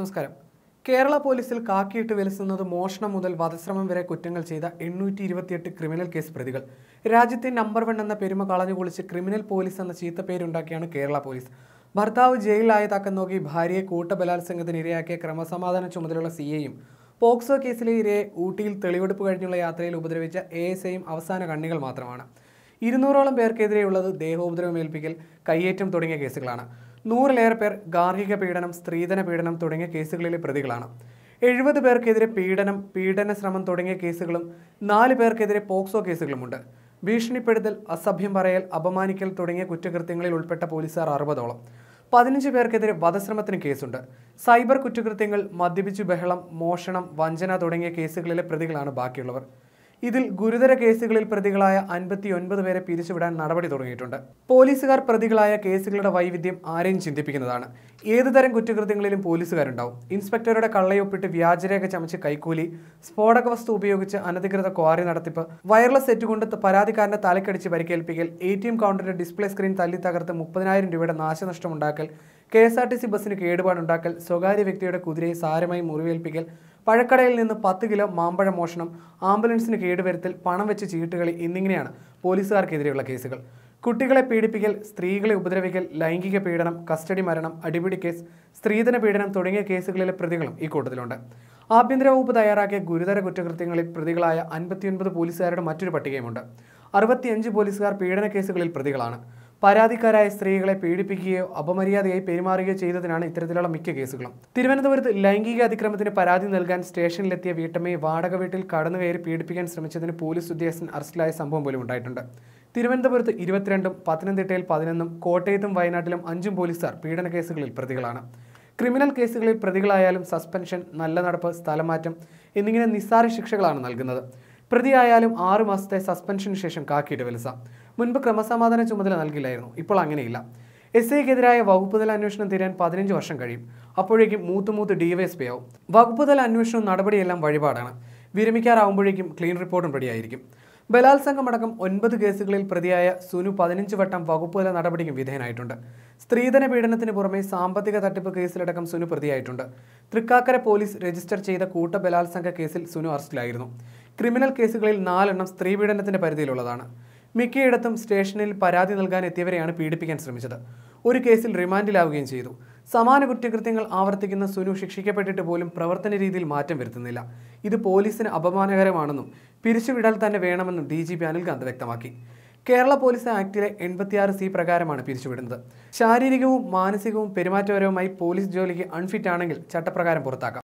നമസ്കാരം കേരള പോലീസിൽ കാക്കിയിട്ട് വിലസുന്നത് മോഷണം മുതൽ വധശ്രമം വരെ കുറ്റങ്ങൾ ചെയ്ത എണ്ണൂറ്റി ഇരുപത്തിയെട്ട് ക്രിമിനൽ കേസ് പ്രതികൾ രാജ്യത്തെ നമ്പർ വൺ എന്ന പെരുമ കളഞ്ഞു കുളിച്ച് ക്രിമിനൽ പോലീസ് എന്ന ചീത്തപ്പേരുണ്ടാക്കിയാണ് കേരള പോലീസ് ഭർത്താവ് ജയിലിലായ നോക്കി ഭാര്യയെ കൂട്ടബലാത്സംഗത്തിന് ഇരയാക്കിയ ക്രമസമാധാന ചുമതലയുള്ള സി എയും പോക്സോ കേസിലെ ഇരയെ ഊട്ടിയിൽ തെളിവെടുപ്പ് കഴിഞ്ഞുള്ള യാത്രയിൽ ഉപദ്രവിച്ച എ എസ് ഐയും അവസാന കണ്ണികൾ മാത്രമാണ് ഇരുന്നൂറോളം പേർക്കെതിരെയുള്ളത് ദേഹോപദ്രവമേൽപ്പിക്കൽ കയ്യേറ്റം തുടങ്ങിയ കേസുകളാണ് നൂറിലേറെ പേർ ഗാർഹിക പീഡനം സ്ത്രീധന പീഡനം തുടങ്ങിയ കേസുകളിലെ പ്രതികളാണ് എഴുപത് പേർക്കെതിരെ പീഡനം പീഡന ശ്രമം തുടങ്ങിയ കേസുകളും നാല് പേർക്കെതിരെ പോക്സോ കേസുകളുമുണ്ട് ഭീഷണിപ്പെടുത്തൽ അസഭ്യം പറയൽ അപമാനിക്കൽ തുടങ്ങിയ കുറ്റകൃത്യങ്ങളിൽ ഉൾപ്പെട്ട പോലീസുകാർ അറുപതോളം പതിനഞ്ച് പേർക്കെതിരെ വധശ്രമത്തിന് കേസുണ്ട് സൈബർ കുറ്റകൃത്യങ്ങൾ മദ്യപിച്ചു ബഹളം മോഷണം വഞ്ചന തുടങ്ങിയ കേസുകളിലെ പ്രതികളാണ് ബാക്കിയുള്ളവർ ഇതിൽ ഗുരുതര കേസുകളിൽ പ്രതികളായ അൻപത്തിയൊൻപത് പേരെ പിരിച്ചുവിടാൻ നടപടി തുടങ്ങിയിട്ടുണ്ട് പോലീസുകാർ പ്രതികളായ കേസുകളുടെ വൈവിധ്യം ആരെയും ചിന്തിപ്പിക്കുന്നതാണ് ഏതുതരം കുറ്റകൃത്യങ്ങളിലും പോലീസുകാരുണ്ടാവും ഇൻസ്പെക്ടറുടെ കള്ളയൊപ്പിട്ട് വ്യാജരേഖ ചമച്ച് കൈക്കൂലി സ്ഫോടക വസ്തു ഉപയോഗിച്ച് അനധികൃത ക്വാറി നടത്തിപ്പ് വയർലെസ് സെറ്റ് കൊണ്ട് പരാതിക്കാരന്റെ തലക്കടിച്ച് പരിക്കേൽപ്പിക്കൽ എ ടി എം കൗണ്ടറിന്റെ ഡിസ്പ്ലേ സ്ക്രീൻ തല്ലി തകർത്ത് മുപ്പതിനായിരം രൂപയുടെ നാശനഷ്ടമുണ്ടാക്കൽ K S R T C ബസ്സിന് കേടുപാടുണ്ടാക്കൽ സ്വകാര്യ വ്യക്തിയുടെ കുതിരയെ സാരമായി മുറിവേൽപ്പിക്കൽ പഴക്കടയിൽ നിന്ന് പത്ത് കിലോ മാമ്പഴ മോഷണം ആംബുലൻസിന് കേടുവരുത്തൽ പണം വെച്ച് ചീട്ടുകളി എന്നിങ്ങനെയാണ് പോലീസുകാർക്കെതിരെയുള്ള കേസുകൾ കുട്ടികളെ പീഡിപ്പിക്കൽ സ്ത്രീകളെ ഉപദ്രവിക്കൽ ലൈംഗിക പീഡനം കസ്റ്റഡി മരണം അടിപിടി കേസ് സ്ത്രീധന പീഡനം തുടങ്ങിയ കേസുകളിലെ പ്രതികളും ഈ കൂട്ടത്തിലുണ്ട് ആഭ്യന്തര വകുപ്പ് തയ്യാറാക്കിയ ഗുരുതര കുറ്റകൃത്യങ്ങളിൽ പ്രതികളായ അൻപത്തിയൊൻപത് പോലീസുകാരുടെ മറ്റൊരു പട്ടികയുമുണ്ട് അറുപത്തിയഞ്ച് പോലീസുകാർ പീഡന കേസുകളിൽ പ്രതികളാണ് പരാതിക്കാരായ സ്ത്രീകളെ പീഡിപ്പിക്കുകയോ അപമര്യാദയായി പെരുമാറുകയോ ചെയ്തതിനാണ് ഇത്തരത്തിലുള്ള മിക്ക കേസുകളും തിരുവനന്തപുരത്ത് ലൈംഗിക അതിക്രമത്തിന് പരാതി നൽകാൻ സ്റ്റേഷനിലെത്തിയ വീട്ടമ്മയെ വാടക വീട്ടിൽ കടന്നുകയറി പീഡിപ്പിക്കാൻ ശ്രമിച്ചതിന് പോലീസ് ഉദ്യോഗസ്ഥൻ അറസ്റ്റിലായ സംഭവം പോലും ഉണ്ടായിട്ടുണ്ട് തിരുവനന്തപുരത്ത് ഇരുപത്തിരണ്ടും പത്തനംതിട്ടയിൽ പതിനൊന്നും കോട്ടയത്തും വയനാട്ടിലും അഞ്ചും പോലീസുകാർ പീഡന കേസുകളിൽ പ്രതികളാണ് ക്രിമിനൽ കേസുകളിൽ പ്രതികളായാലും സസ്പെൻഷൻ നല്ല നടപ്പ് സ്ഥലമാറ്റം എന്നിങ്ങനെ നിസ്സാര ശിക്ഷകളാണ് നൽകുന്നത് പ്രതിയായാലും ആറു മാസത്തെ സസ്പെൻഷന് ശേഷം കാക്കിയിട്ട് വിലസാം മുൻപ് ക്രമസമാധാന ചുമതല നൽകില്ലായിരുന്നു ഇപ്പോൾ അങ്ങനെയില്ല എസ് ഐക്കെതിരായ വകുപ്പുതല അന്വേഷണം തീരാൻ പതിനഞ്ച് വർഷം കഴിയും അപ്പോഴേക്കും മൂത്ത് മൂത്ത് ഡിവൈഎസ്പി ആവും വകുപ്പുതല അന്വേഷണവും നടപടിയെല്ലാം വഴിപാടാണ് വിരമിക്കാറാവുമ്പോഴേക്കും ക്ലീൻ റിപ്പോർട്ടും റെഡിയായിരിക്കും ബലാത്സംഗം അടക്കം ഒൻപത് കേസുകളിൽ പ്രതിയായ സുനു പതിനഞ്ച് വട്ടം വകുപ്പുതല നടപടിക്കും വിധേയനായിട്ടുണ്ട് സ്ത്രീധന പീഡനത്തിന് പുറമെ സാമ്പത്തിക തട്ടിപ്പ് കേസിലടക്കം സുനു പ്രതിയായിട്ടുണ്ട് തൃക്കാക്കര പോലീസ് രജിസ്റ്റർ ചെയ്ത കൂട്ട ബലാത്സംഗ കേസിൽ സുനു അറസ്റ്റിലായിരുന്നു ക്രിമിനൽ കേസുകളിൽ നാലെണ്ണം സ്ത്രീ പീഡനത്തിന്റെ പരിധിയിലുള്ളതാണ് മിക്കയിടത്തും സ്റ്റേഷനിൽ പരാതി നൽകാൻ എത്തിയവരെയാണ് പീഡിപ്പിക്കാൻ ശ്രമിച്ചത് ഒരു കേസിൽ റിമാൻഡിലാവുകയും ചെയ്തു സമാന കുറ്റകൃത്യങ്ങൾ ആവർത്തിക്കുന്ന സുനു ശിക്ഷിക്കപ്പെട്ടിട്ട് പോലും പ്രവർത്തന രീതിയിൽ മാറ്റം വരുത്തുന്നില്ല ഇത് പോലീസിന് അപമാനകരമാണെന്നും പിരിച്ചുവിടൽ തന്നെ വേണമെന്നും ഡി ജി പി അനിൽകാന്ത് വ്യക്തമാക്കി കേരള പോലീസ് ആക്ടിലെ എൺപത്തിയാറ് സി പ്രകാരമാണ് പിരിച്ചുവിടുന്നത് ശാരീരികവും മാനസികവും പെരുമാറ്റപരവുമായി പോലീസ് ജോലിക്ക് അൺഫിറ്റ് ആണെങ്കിൽ ചട്ടപ്രകാരം പുറത്താക്കാം